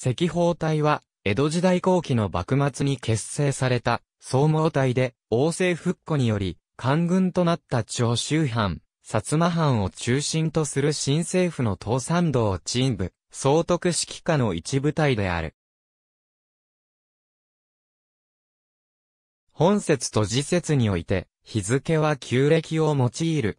赤砲隊は、江戸時代後期の幕末に結成された、総合隊で、王政復古により、官軍となった長州藩、薩摩藩を中心とする新政府の東山道鎮部、総督指揮下の一部隊である。本説と次説において、日付は旧暦を用いる。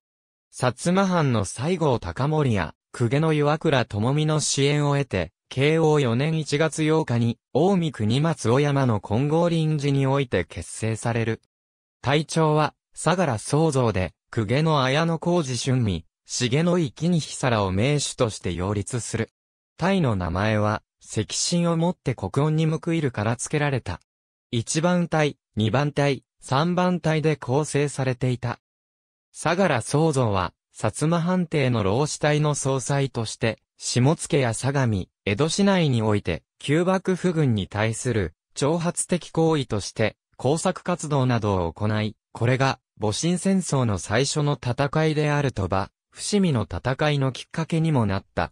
薩摩藩の西郷隆盛や、公家の岩倉智美の支援を得て、慶応4年1月8日に、大見国松尾山の金剛臨時において結成される。隊長は、相良創造で、公家の綾野浩二春美、重野井木に久らを名手として擁立する。隊の名前は、石神をもって国音に報いるから付けられた。一番隊、二番隊、三番隊で構成されていた。相良創造は、薩摩藩邸の老子隊の総裁として、下野や相模、江戸市内において、旧幕府軍に対する、挑発的行為として、工作活動などを行い、これが、戊辰戦争の最初の戦いであるとば、伏見の戦いのきっかけにもなった。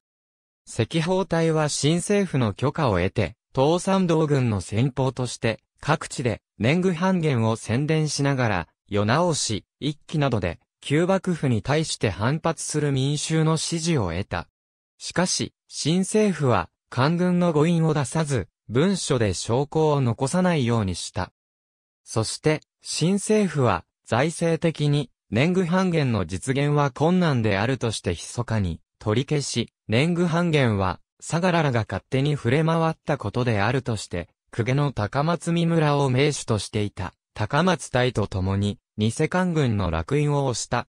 赤包隊は新政府の許可を得て、東山道軍の先方として、各地で、年貢半減を宣伝しながら、世直し、一揆などで、旧幕府に対して反発する民衆の支持を得た。しかし、新政府は、官軍の誤印を出さず、文書で証拠を残さないようにした。そして、新政府は、財政的に、年貢半減の実現は困難であるとして密かに、取り消し、年貢半減は、相良らが勝手に触れ回ったことであるとして、公家の高松三村を名手としていた、高松隊と共に、偽官軍の落印を押した。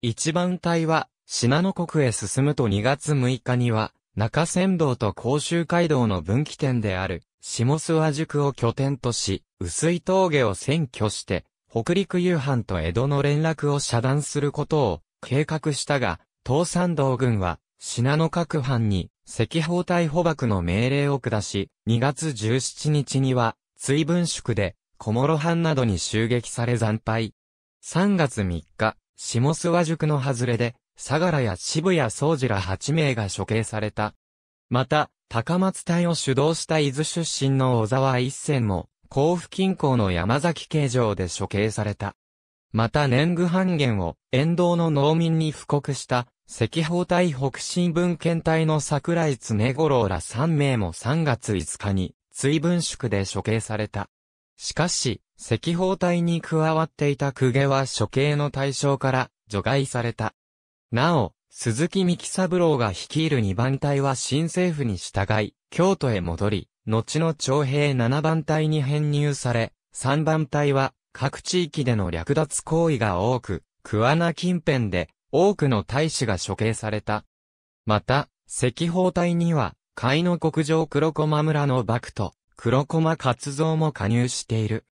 一番隊は、信濃国へ進むと2月6日には、中山道と甲州街道の分岐点である、下諏訪宿を拠点とし、薄い峠を占拠して、北陸夕飯と江戸の連絡を遮断することを計画したが、東山道軍は、信濃各藩に、赤包帯捕獲の命令を下し、2月17日には、追分宿で、小諸藩などに襲撃され惨敗。3月3日、下諏訪宿の外れで、相良や渋谷総司ら8名が処刑された。また、高松隊を主導した伊豆出身の小沢一戦も、甲府近郊の山崎刑場で処刑された。また年貢半減を沿道の農民に布告した赤包隊北新聞検隊の桜井常五郎ら3名も3月5日に追分宿で処刑された。しかし、赤包隊に加わっていた公家は処刑の対象から除外された。なお、鈴木三木三郎が率いる二番隊は新政府に従い、京都へ戻り、後の徴兵七番隊に編入され、三番隊は各地域での略奪行為が多く、桑名近辺で多くの大使が処刑された。また、赤砲隊には、海の国上黒駒村の幕と黒駒活蔵も加入している。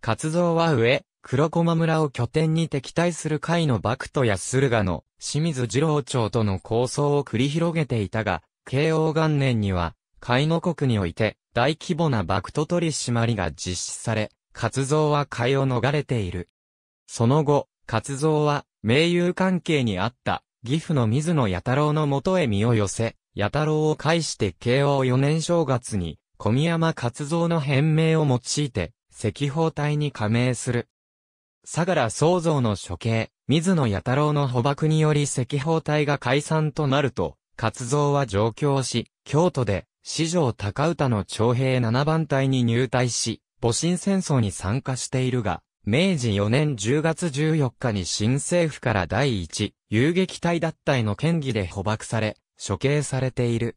活蔵は上、黒駒村を拠点に敵対する会の幕都や駿河の清水次郎長との構想を繰り広げていたが、慶応元年には、海の国において大規模な幕都取締りが実施され、活動は海を逃れている。その後、活動は、盟友関係にあった、岐阜の水野弥太郎のもとへ身を寄せ、弥太郎を介して慶応4年正月に、小宮山活動の変名を用いて、赤報隊に加盟する。相良創造の処刑、水野弥太郎の捕獲により赤包隊が解散となると、活動は上京し、京都で、四条高歌の徴兵七番隊に入隊し、戊辰戦争に参加しているが、明治4年10月14日に新政府から第一、遊撃隊脱退の権議で捕獲され、処刑されている。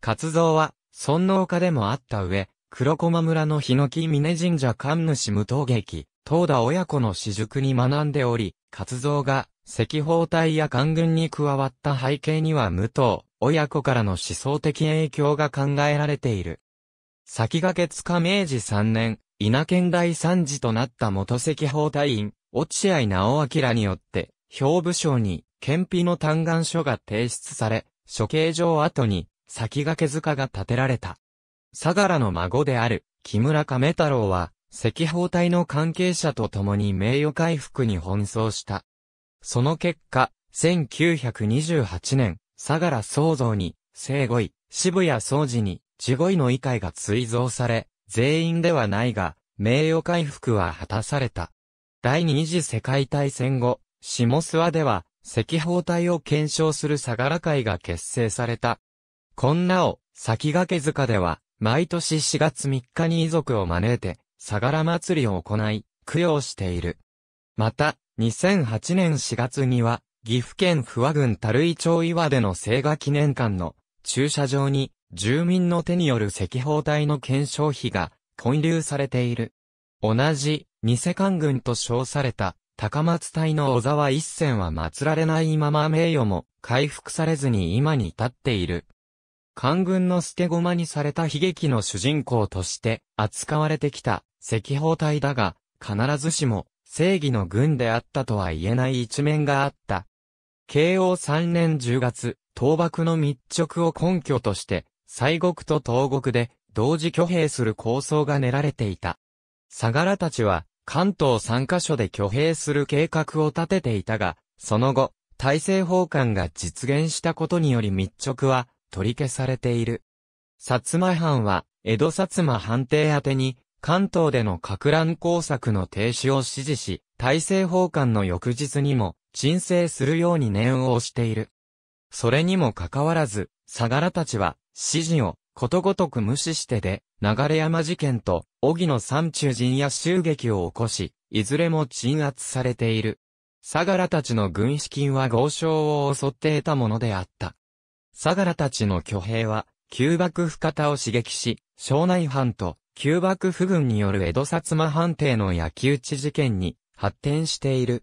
活動は、尊王家でもあった上、黒駒村の檜峰神社神主無刀劇、東田親子の私塾に学んでおり、活動が赤包隊や官軍に加わった背景には武藤、親子からの思想的影響が考えられている。先駆けつか明治3年、稲県大参事となった元赤包隊員、落合直明によって、兵部省に、憲費の嘆願書が提出され、処刑場後に、先駆け塚が建てられた。相良の孫である、木村亀太郎は、赤包隊の関係者と共に名誉回復に奔走した。その結果、1928年、相良創造に、聖五位、渋谷創治に、地五位の異会が追贈され、全員ではないが、名誉回復は果たされた。第二次世界大戦後、下諏訪では、赤包隊を検証する相良会が結成された。こんなお、先駆け塚では、毎年4月3日に遺族を招いて、相良祭りを行い、供養している。また、2008年4月には、岐阜県不和郡樽井町岩での聖画記念館の駐車場に、住民の手による赤包帯の検証費が混流されている。同じ、偽官軍と称された、高松隊の小沢一線は祀られないまま名誉も回復されずに今に至っている。官軍の捨て駒にされた悲劇の主人公として扱われてきた赤砲隊だが、必ずしも正義の軍であったとは言えない一面があった。慶応3年10月、倒幕の密着を根拠として、西国と東国で同時挙兵する構想が練られていた。相良たちは関東3カ所で挙兵する計画を立てていたが、その後、大政奉還が実現したことにより密着は取り消されている。薩摩藩は江戸薩摩藩邸宛に関東での格乱工作の停止を指示し、大政奉還の翌日にも、鎮静するように念を押している。それにもかかわらず、相良たちは、指示を、ことごとく無視してで、流山事件と、荻野山中陣や襲撃を起こし、いずれも鎮圧されている。相良たちの軍資金は豪商を襲って得たものであった。相良たちの挙兵は、旧幕府方を刺激し、庄内藩と旧幕府軍による江戸薩摩藩邸の焼き討ち事件に発展している。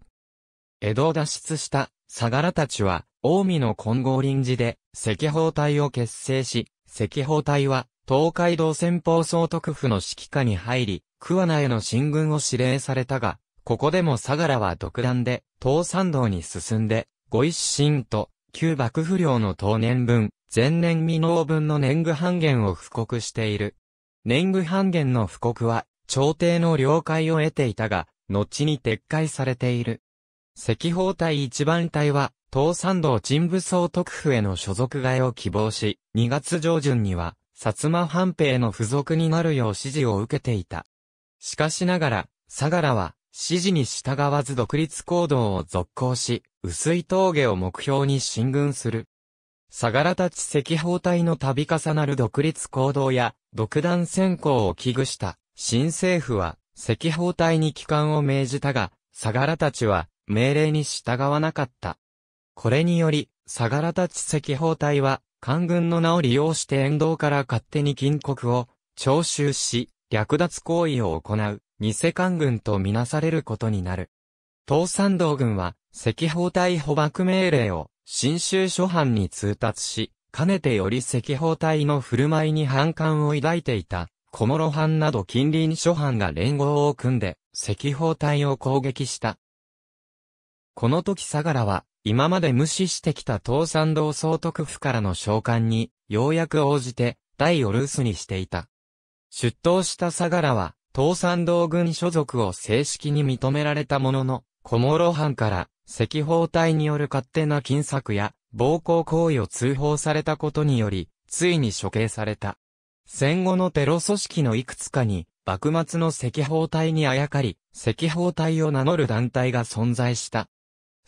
江戸を脱出した相良たちは、近江の金剛臨時で赤報隊を結成し、赤報隊は東海道先方総督府の指揮下に入り、桑名への進軍を指令されたが、ここでも相良は独断で、東山道に進んで、ご一心と、旧幕府領の当年分、前年未納分の年貢半減を布告している。年貢半減の布告は、朝廷の了解を得ていたが、後に撤回されている。赤包隊一番隊は、東山道陳武総督府への所属替えを希望し、2月上旬には、薩摩藩兵の付属になるよう指示を受けていた。しかしながら、相良は、指示に従わず独立行動を続行し、薄い峠を目標に進軍する。相良たち赤包隊の度重なる独立行動や、独断先行を危惧した、新政府は、赤包隊に帰還を命じたが、相良たちは、命令に従わなかった。これにより、相良たち赤包隊は、官軍の名を利用して沿道から勝手に金国を、徴収し、略奪行為を行う、偽官軍とみなされることになる。東山道軍は、赤包隊捕獲命令を、新州諸藩に通達し、かねてより赤包隊の振る舞いに反感を抱いていた、小諸藩など近隣諸藩が連合を組んで、赤包隊を攻撃した。この時相良は、今まで無視してきた東山道総督府からの召喚に、ようやく応じて、大を留守にしていた。出頭した相良は、東山道軍所属を正式に認められたものの、小諸藩から、赤包隊による勝手な金策や暴行行為を通報されたことにより、ついに処刑された。戦後のテロ組織のいくつかに、幕末の赤包隊にあやかり、赤包隊を名乗る団体が存在した。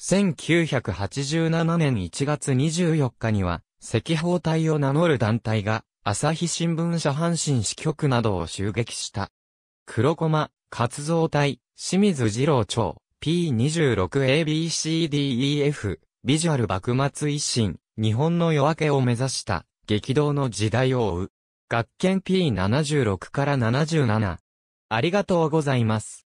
1987年1月24日には、赤包隊を名乗る団体が、朝日新聞社阪神支局などを襲撃した。黒駒、活動隊、清水二郎町、P26ABCDEF、ビジュアル幕末一新、日本の夜明けを目指した、激動の時代を追う。学研 P76 から77。ありがとうございます。